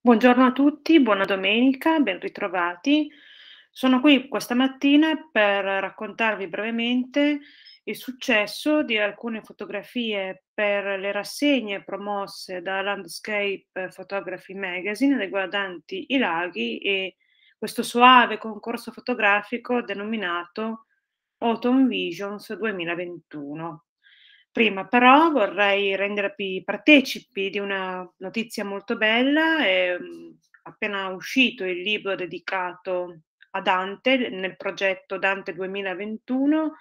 Buongiorno a tutti, buona domenica, ben ritrovati. Sono qui questa mattina per raccontarvi brevemente il successo di alcune fotografie per le rassegne promosse da Landscape Photography Magazine riguardanti i laghi e questo soave concorso fotografico denominato Autumn Visions 2021 prima, però vorrei rendervi partecipi di una notizia molto bella. È ehm, appena uscito il libro dedicato a Dante nel progetto Dante 2021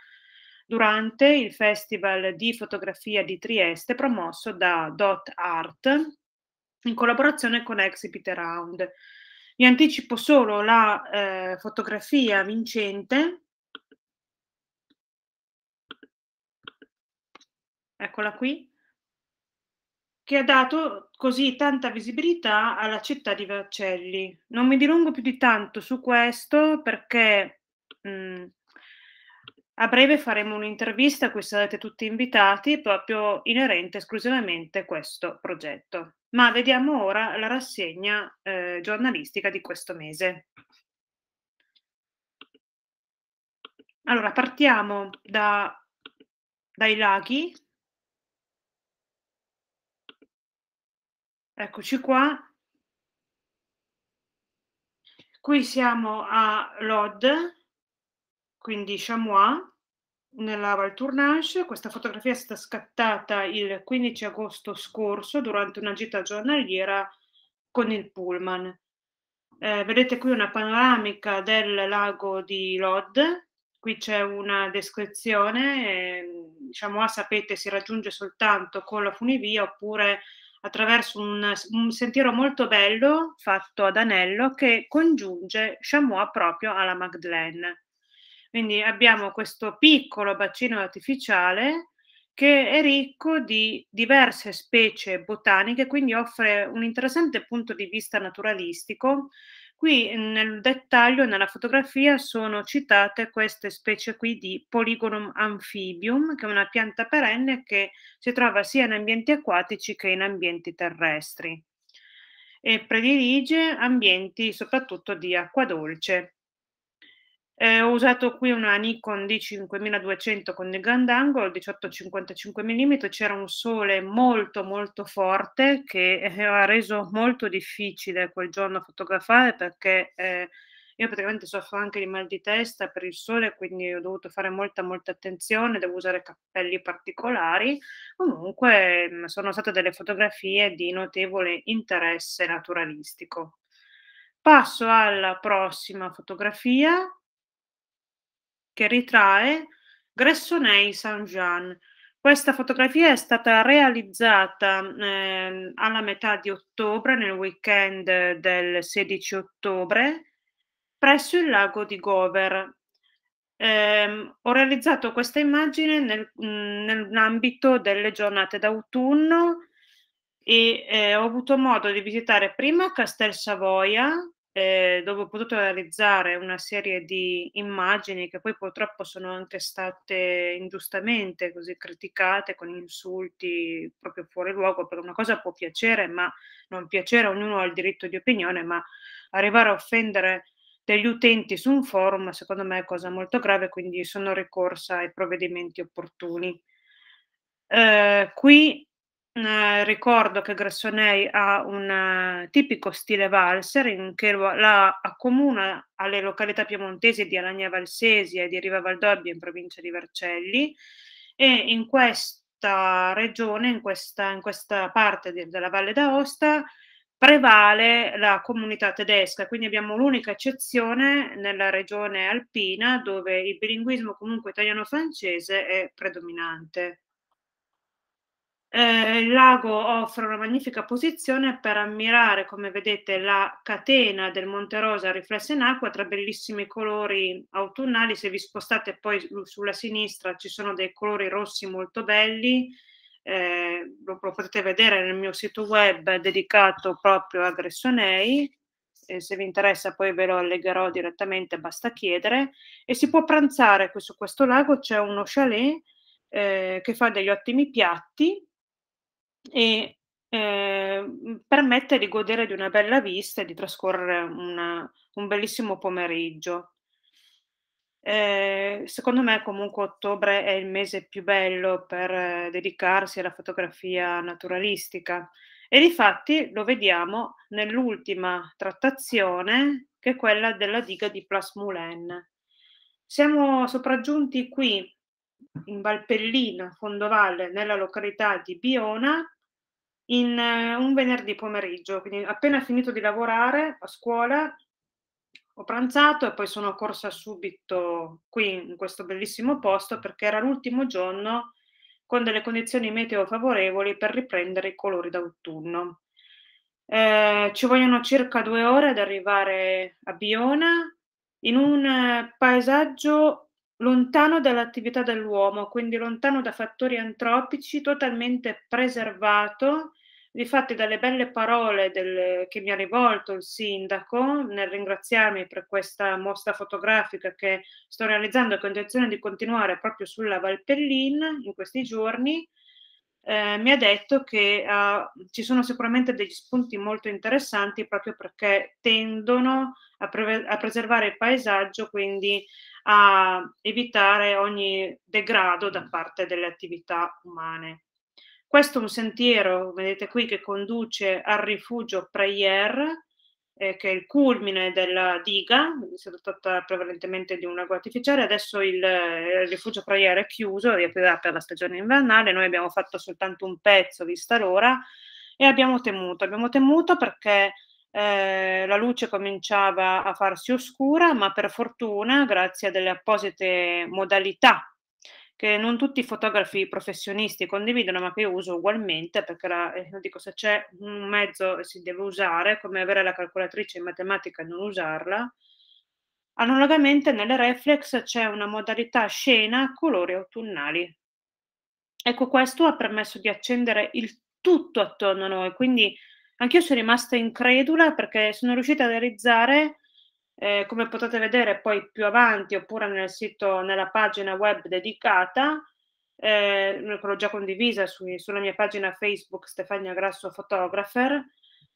durante il Festival di Fotografia di Trieste promosso da Dot Art in collaborazione con Exhibit Around. Vi anticipo solo la eh, fotografia vincente eccola qui, che ha dato così tanta visibilità alla città di Vercelli. Non mi dilungo più di tanto su questo perché mh, mm, a breve faremo un'intervista a cui sarete tutti invitati proprio inerente esclusivamente a questo progetto. Ma vediamo ora la rassegna eh, giornalistica di questo mese. Allora, partiamo da, dai laghi Eccoci qua. Qui siamo a Lod, quindi Chamois, nella Val Tournanche. Questa fotografia è stata scattata il 15 agosto scorso durante una gita giornaliera con il pullman. Eh, vedete qui una panoramica del lago di Lod. Qui c'è una descrizione, eh, Chamois sapete si raggiunge soltanto con la funivia oppure attraverso un, un, sentiero molto bello fatto ad anello che congiunge Chamois proprio alla Magdalene. Quindi abbiamo questo piccolo bacino artificiale che è ricco di diverse specie botaniche, quindi offre un interessante punto di vista naturalistico Qui nel dettaglio, nella fotografia, sono citate queste specie qui di Polygonum amphibium, che è una pianta perenne che si trova sia in ambienti acquatici che in ambienti terrestri e predilige ambienti soprattutto di acqua dolce eh, ho usato qui una Nikon D5200 con il grandangolo, angle 18-55 mm, c'era un sole molto molto forte che eh, ha reso molto difficile quel giorno fotografare perché eh, io praticamente soffro anche di mal di testa per il sole, quindi ho dovuto fare molta molta attenzione, devo usare cappelli particolari. Comunque mm, sono state delle fotografie di notevole interesse naturalistico. Passo alla prossima fotografia che ritrae Gressoney Saint-Jean. Questa fotografia è stata realizzata eh, alla metà di ottobre, nel weekend del 16 ottobre, presso il lago di Gover. Eh, ho realizzato questa immagine nel, nell'ambito delle giornate d'autunno e eh, ho avuto modo di visitare prima Castel Savoia, eh, dove ho potuto realizzare una serie di immagini che poi purtroppo sono anche state ingiustamente così criticate con insulti proprio fuori luogo, perché una cosa può piacere, ma non piacere, ognuno ha il diritto di opinione, ma arrivare a offendere degli utenti su un forum secondo me è cosa molto grave, quindi sono ricorsa ai provvedimenti opportuni. Eh, qui eh, ricordo che Grassonei ha un eh, tipico stile valser che la accomuna alle località piemontesi di Alagna Valsesi e di Riva Valdobbia in provincia di Vercelli e in questa regione, in questa, in questa parte di, della Valle d'Aosta, prevale la comunità tedesca, quindi abbiamo l'unica eccezione nella regione alpina dove il bilinguismo comunque italiano-francese è predominante. Eh, il lago offre una magnifica posizione per ammirare, come vedete, la catena del Monte Rosa riflessa in acqua tra bellissimi colori autunnali. Se vi spostate poi sulla sinistra ci sono dei colori rossi molto belli. Eh, lo, lo, potete vedere nel mio sito web dedicato proprio a Gressonei. Eh, se vi interessa poi ve lo allegherò direttamente, basta chiedere. E si può pranzare su questo lago, c'è uno chalet eh, che fa degli ottimi piatti e eh, permette di godere di una bella vista e di trascorrere una, un bellissimo pomeriggio. Eh, secondo me comunque ottobre è il mese più bello per eh, dedicarsi alla fotografia naturalistica e difatti lo vediamo nell'ultima trattazione che è quella della diga di Plasmulen. Siamo sopraggiunti qui in Valpellina, Fondovalle, nella località di Biona, in uh, un venerdì pomeriggio, quindi appena finito di lavorare a scuola, ho pranzato e poi sono corsa subito qui in questo bellissimo posto perché era l'ultimo giorno con delle condizioni meteo favorevoli per riprendere i colori d'autunno. Eh, ci vogliono circa due ore ad arrivare a Biona in un eh, paesaggio lontano dall'attività dell'uomo, quindi lontano da fattori antropici, totalmente preservato Difatti, dalle belle parole del, che mi ha rivolto il sindaco nel ringraziarmi per questa mostra fotografica che sto realizzando e che ho intenzione di continuare proprio sulla Valpellin in questi giorni, eh, mi ha detto che uh, ci sono sicuramente degli spunti molto interessanti proprio perché tendono a, pre- a preservare il paesaggio, quindi a evitare ogni degrado da mm. parte delle attività umane. Questo è un sentiero, vedete qui, che conduce al rifugio Prayer, eh, che è il culmine della diga, si tratta prevalentemente di un lago artificiale, adesso il, eh, il rifugio Prayer è chiuso, riaprirà per la stagione invernale, noi abbiamo fatto soltanto un pezzo vista l'ora e abbiamo temuto, abbiamo temuto perché eh, la luce cominciava a farsi oscura, ma per fortuna, grazie a delle apposite modalità che non tutti i fotografi professionisti condividono, ma che io uso ugualmente, perché la, eh, dico, se c'è un mezzo che si deve usare, come avere la calcolatrice in matematica e non usarla, analogamente nelle reflex c'è una modalità scena colori autunnali. Ecco, questo ha permesso di accendere il tutto attorno a noi, quindi anch'io sono rimasta incredula perché sono riuscita a realizzare eh, come potete vedere poi più avanti oppure nel sito, nella pagina web dedicata, eh, l'ho già condivisa sui, sulla mia pagina Facebook Stefania Grasso Photographer,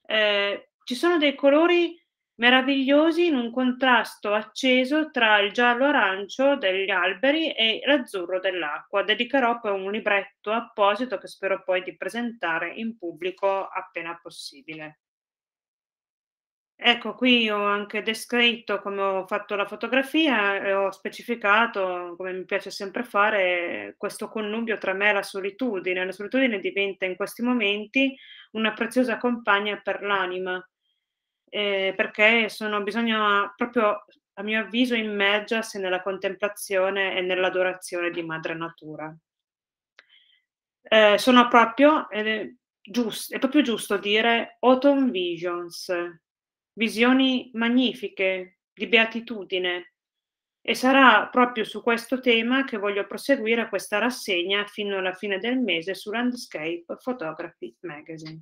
eh, ci sono dei colori meravigliosi in un contrasto acceso tra il giallo-arancio degli alberi e l'azzurro dell'acqua. Dedicherò poi un libretto apposito che spero poi di presentare in pubblico appena possibile. Ecco, qui ho anche descritto come ho fatto la fotografia e ho specificato, come mi piace sempre fare, questo connubio tra me e la solitudine. La solitudine diventa in questi momenti una preziosa compagna per l'anima, eh, perché sono, bisogna proprio, a mio avviso, immergersi nella contemplazione e nell'adorazione di Madre Natura. Eh, sono proprio, eh, giusto, è proprio giusto dire Autumn Visions, visioni magnifiche di beatitudine e sarà proprio su questo tema che voglio proseguire questa rassegna fino alla fine del mese su Landscape Photography Magazine.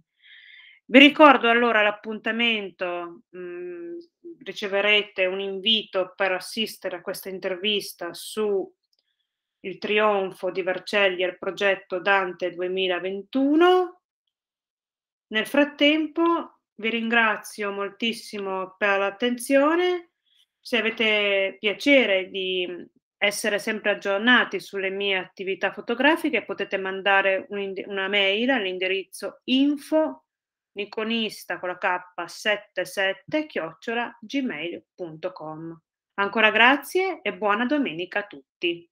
Vi ricordo allora l'appuntamento, mh, mm, riceverete un invito per assistere a questa intervista su il trionfo di Vercelli al progetto Dante 2021. Nel frattempo vi ringrazio moltissimo per l'attenzione. Se avete piacere di essere sempre aggiornati sulle mie attività fotografiche, potete mandare un, una mail all'indirizzo info niconista con la k 77 chiocciola gmail.com. Ancora grazie e buona domenica a tutti.